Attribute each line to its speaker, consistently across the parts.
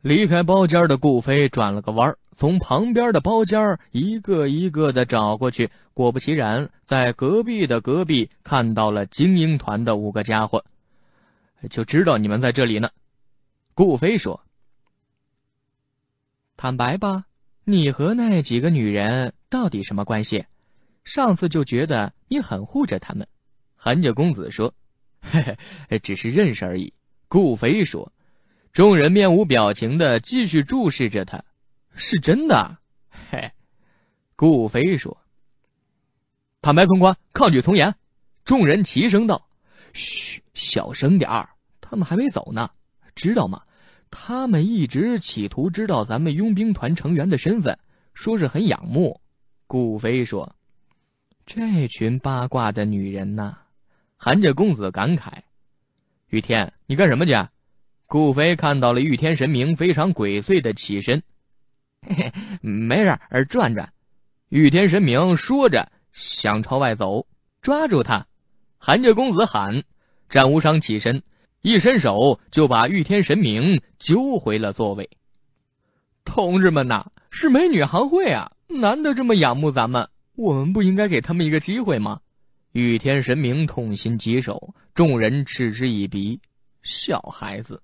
Speaker 1: 离开包间的顾飞转了个弯，从旁边的包间一个一个的找过去。果不其然，在隔壁的隔壁看到了精英团的五个家伙，就知道你们在这里呢。顾飞说：“坦白吧，你和那几个女人到底什么关系？上次就觉得你很护着他们。”韩家公子说：“ 嘿嘿，只是认识而已。”顾飞说。众人面无表情的继续注视着他，是真的。嘿，顾飞说：“坦白从宽，抗拒从严。”众人齐声道：“嘘，小声点儿，他们还没走呢，知道吗？他们一直企图知道咱们佣兵团成员的身份，说是很仰慕。”顾飞说：“这群八卦的女人呐。”韩家公子感慨：“雨天，你干什么去？”顾飞看到了玉天神明，非常鬼祟的起身。嘿嘿，没事，转转。玉天神明说着，想朝外走，抓住他。韩家公子喊：“战无伤！”起身，一伸手就把玉天神明揪回了座位。同志们呐，是美女行会啊，难得这么仰慕咱们，我们不应该给他们一个机会吗？玉天神明痛心疾首，众人嗤之以鼻。小孩子。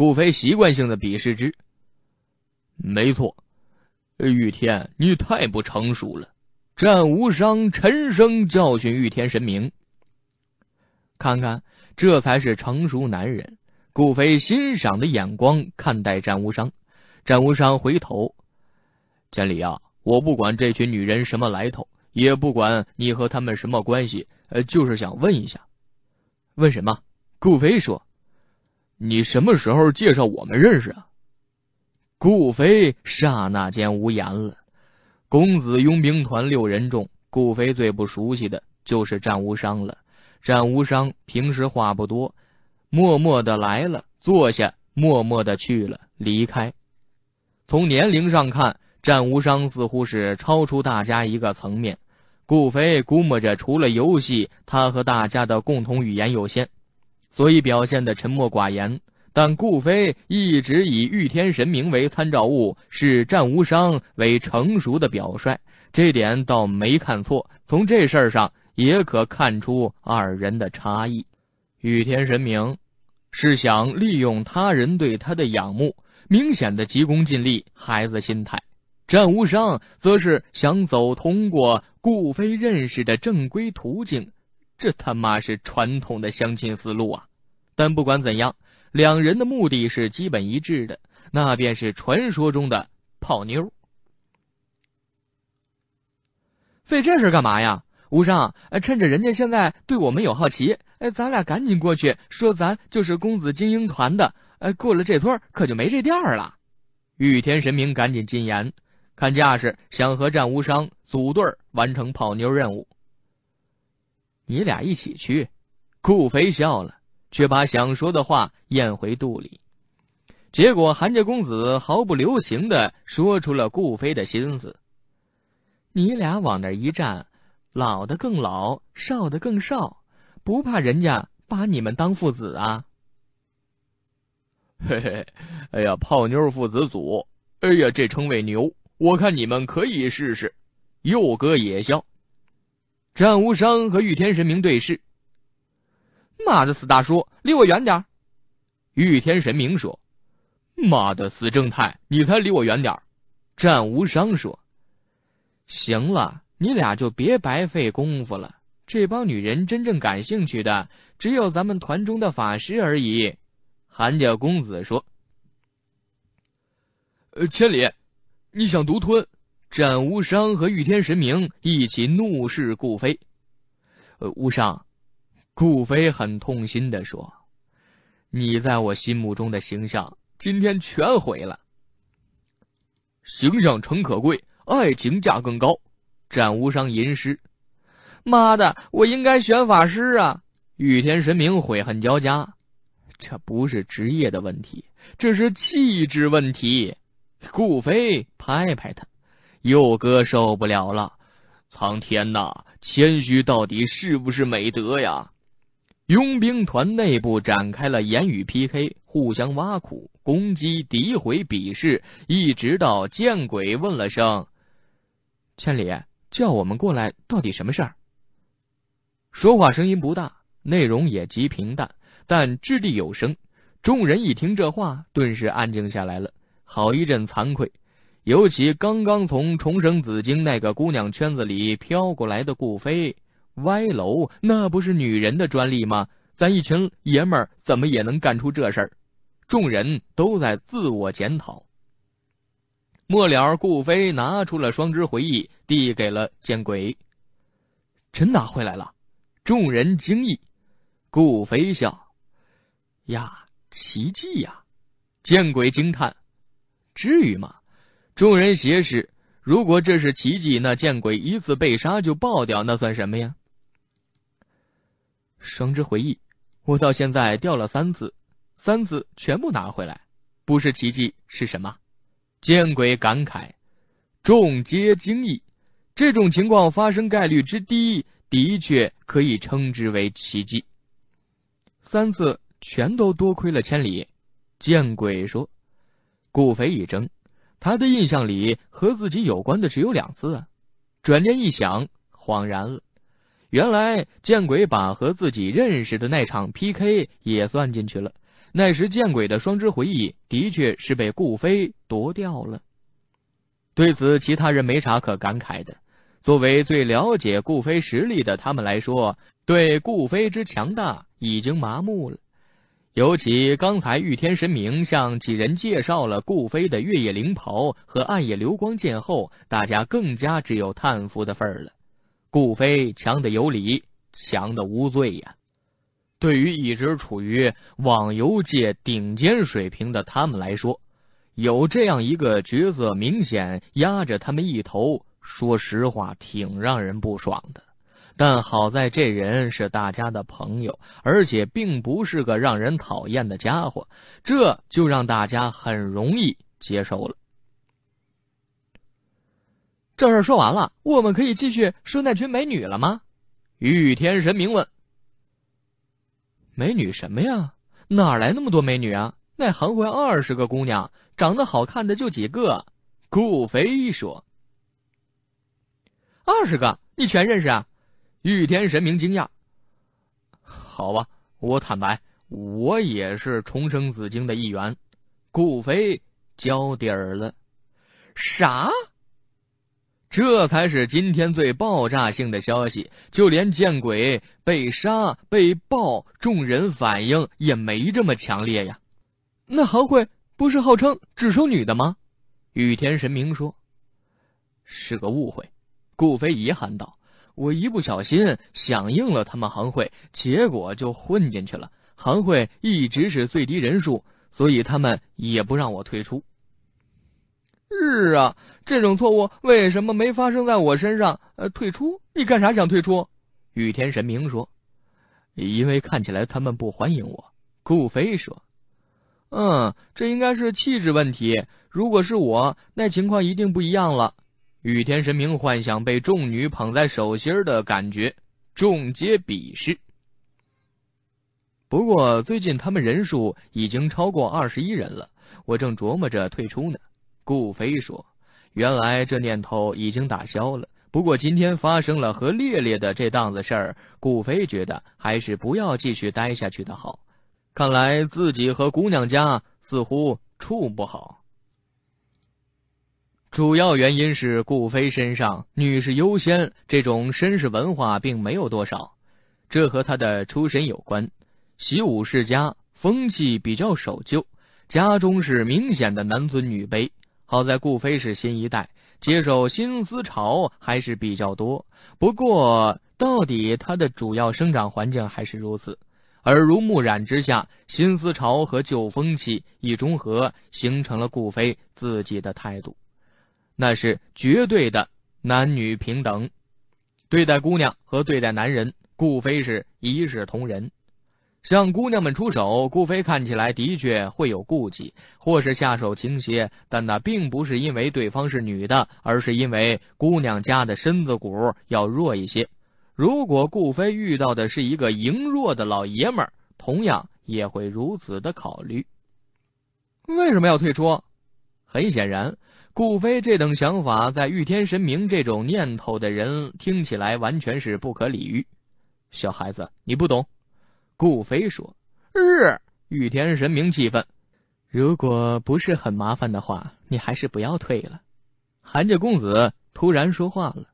Speaker 1: 顾飞习惯性的鄙视之。没错，玉天，你太不成熟了。战无伤沉声教训玉天神明。看看，这才是成熟男人。顾飞欣赏的眼光看待战无伤。战无伤回头：“千里啊，我不管这群女人什么来头，也不管你和他们什么关系，呃，就是想问一下，问什么？”顾飞说。你什么时候介绍我们认识啊？顾飞刹那间无言了。公子佣兵团六人中，顾飞最不熟悉的就是战无伤了。战无伤平时话不多，默默的来了，坐下，默默的去了，离开。从年龄上看，战无伤似乎是超出大家一个层面。顾飞估摸着，除了游戏，他和大家的共同语言有限。所以表现得沉默寡言，但顾飞一直以御天神明为参照物，视战无伤为成熟的表率，这点倒没看错。从这事儿上也可看出二人的差异。御天神明是想利用他人对他的仰慕，明显的急功近利，孩子心态；战无伤则是想走通过顾飞认识的正规途径。这他妈是传统的相亲思路啊！但不管怎样，两人的目的是基本一致的，那便是传说中的泡妞。费这事干嘛呀？无伤，趁着人家现在对我们有好奇，哎，咱俩赶紧过去，说咱就是公子精英团的。哎，过了这村可就没这店了。玉天神明赶紧进言，看架势想和战无伤组队完成泡妞任务。你俩一起去，顾飞笑了，却把想说的话咽回肚里。结果韩家公子毫不留情的说出了顾飞的心思：“你俩往那一站，老的更老，少的更少，不怕人家把你们当父子啊？”嘿嘿，哎呀，泡妞父子组，哎呀，这称谓牛，我看你们可以试试。佑哥也笑。战无伤和玉天神明对视。“妈的，死大叔，离我远点！”玉天神明说。“妈的，死正太，你才离我远点！”战无伤说。“行了，你俩就别白费功夫了。这帮女人真正感兴趣的，只有咱们团中的法师而已。”韩家公子说。“呃，千里，你想独吞？”斩无伤和玉天神明一起怒视顾飞。呃，无伤，顾飞很痛心的说：“你在我心目中的形象今天全毁了。形象诚可贵，爱情价更高。”斩无伤吟诗：“妈的，我应该选法师啊！”玉天神明悔恨交加：“这不是职业的问题，这是气质问题。”顾飞拍拍他。佑哥受不了了，苍天呐！谦虚到底是不是美德呀？佣兵团内部展开了言语 PK，互相挖苦、攻击、诋毁、鄙视，一直到见鬼问了声：“千里叫我们过来，到底什么事儿？”说话声音不大，内容也极平淡，但掷地有声。众人一听这话，顿时安静下来了，好一阵惭愧。尤其刚刚从重生紫晶那个姑娘圈子里飘过来的顾飞，歪楼那不是女人的专利吗？咱一群爷们儿怎么也能干出这事？众人都在自我检讨。末了，顾飞拿出了双枝回忆，递给了见鬼。真拿回来了，众人惊异。顾飞笑：“呀，奇迹呀！”见鬼惊叹：“至于吗？”众人斜视。如果这是奇迹，那见鬼一次被杀就爆掉，那算什么呀？双之回忆，我到现在掉了三次，三次全部拿回来，不是奇迹是什么？见鬼感慨，众皆惊异。这种情况发生概率之低，的确可以称之为奇迹。三次全都多亏了千里。见鬼说，顾飞一怔。他的印象里和自己有关的只有两次，转念一想，恍然了，原来见鬼把和自己认识的那场 PK 也算进去了。那时见鬼的双之回忆的确是被顾飞夺掉了。对此，其他人没啥可感慨的。作为最了解顾飞实力的他们来说，对顾飞之强大已经麻木了。尤其刚才御天神明向几人介绍了顾飞的月夜灵袍和暗夜流光剑后，大家更加只有叹服的份儿了。顾飞强的有理，强的无罪呀！对于一直处于网游界顶尖水平的他们来说，有这样一个角色明显压着他们一头，说实话，挺让人不爽的。但好在这人是大家的朋友，而且并不是个让人讨厌的家伙，这就让大家很容易接受了。这事说完了，我们可以继续说那群美女了吗？玉天神明问。美女什么呀？哪来那么多美女啊？那行会二十个姑娘，长得好看的就几个。顾飞说：“二十个，你全认识啊？”玉天神明惊讶：“好吧，我坦白，我也是重生紫晶的一员。”顾飞交底儿了，啥？这才是今天最爆炸性的消息！就连见鬼、被杀、被爆，众人反应也没这么强烈呀。那韩会不是号称只收女的吗？玉天神明说：“是个误会。”顾飞遗憾道。我一不小心响应了他们行会，结果就混进去了。行会一直是最低人数，所以他们也不让我退出。是啊，这种错误为什么没发生在我身上？呃，退出，你干啥想退出？雨天神明说：“因为看起来他们不欢迎我。”顾飞说：“嗯，这应该是气质问题。如果是我，那情况一定不一样了。”雨天神明幻想被众女捧在手心的感觉，众皆鄙视。不过最近他们人数已经超过二十一人了，我正琢磨着退出呢。顾飞说：“原来这念头已经打消了。不过今天发生了和烈烈的这档子事儿，顾飞觉得还是不要继续待下去的好。看来自己和姑娘家似乎处不好。”主要原因是顾飞身上“女士优先”这种绅士文化并没有多少，这和他的出身有关。习武世家风气比较守旧，家中是明显的男尊女卑。好在顾飞是新一代，接受新思潮还是比较多。不过，到底他的主要生长环境还是如此，耳濡目染之下，新思潮和旧风气一中和，形成了顾飞自己的态度。那是绝对的男女平等，对待姑娘和对待男人，顾飞是一视同仁。向姑娘们出手，顾飞看起来的确会有顾忌，或是下手轻些，但那并不是因为对方是女的，而是因为姑娘家的身子骨要弱一些。如果顾飞遇到的是一个羸弱的老爷们，同样也会如此的考虑。为什么要退出？很显然。顾飞这等想法，在御天神明这种念头的人听起来完全是不可理喻。小孩子，你不懂。顾飞说：“日！”御天神明气愤：“如果不是很麻烦的话，你还是不要退了。”韩家公子突然说话了：“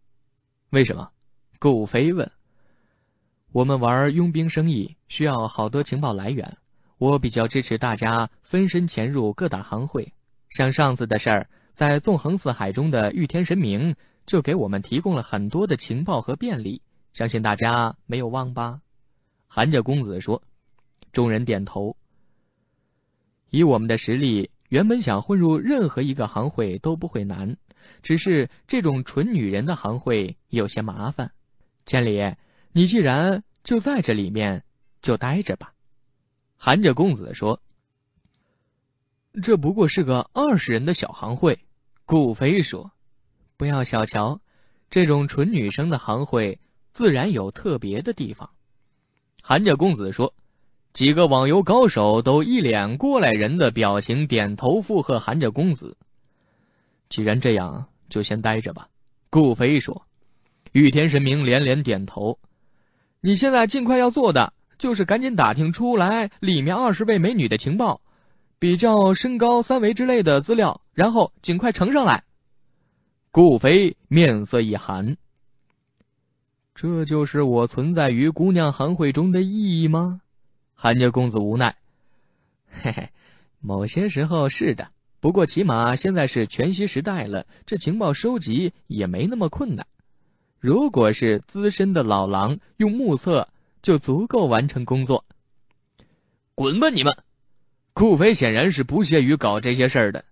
Speaker 1: 为什么？”顾飞问：“我们玩佣兵生意需要好多情报来源，我比较支持大家分身潜入各大行会，像上次的事儿。”在纵横四海中的御天神明就给我们提供了很多的情报和便利，相信大家没有忘吧？韩家公子说。众人点头。以我们的实力，原本想混入任何一个行会都不会难，只是这种纯女人的行会有些麻烦。千里，你既然就在这里面，就待着吧。韩家公子说。这不过是个二十人的小行会。顾飞说：“不要小瞧这种纯女生的行会，自然有特别的地方。”韩家公子说：“几个网游高手都一脸过来人的表情，点头附和。”韩家公子：“既然这样，就先待着吧。”顾飞说：“玉天神明连连点头。你现在尽快要做的，就是赶紧打听出来里面二十位美女的情报，比较身高、三围之类的资料。”然后尽快呈上来。顾飞面色一寒，这就是我存在于姑娘行会中的意义吗？韩家公子无奈，嘿嘿，某些时候是的。不过起码现在是全息时代了，这情报收集也没那么困难。如果是资深的老狼，用目测就足够完成工作。滚吧，你们！顾飞显然是不屑于搞这些事儿的。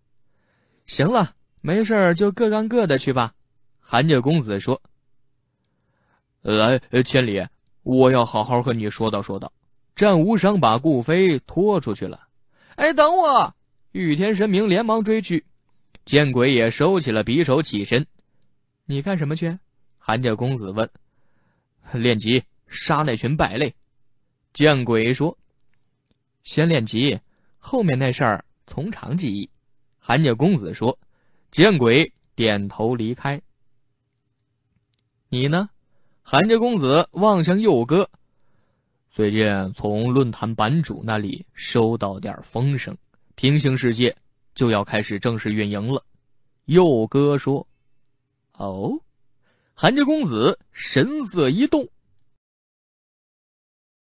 Speaker 1: 行了，没事儿就各干各的去吧。”韩家公子说。“呃，千里，我要好好和你说道说道。”战无伤把顾飞拖出去了。“哎，等我！”雨天神明连忙追去。见鬼也收起了匕首，起身。“你干什么去？”韩家公子问。“练级，杀那群败类。”见鬼说。“先练级，后面那事儿从长计议。”韩家公子说：“见鬼！”点头离开。你呢？韩家公子望向佑哥。最近从论坛版主那里收到点风声，平行世界就要开始正式运营了。佑哥说：“哦。”韩家公子神色一动。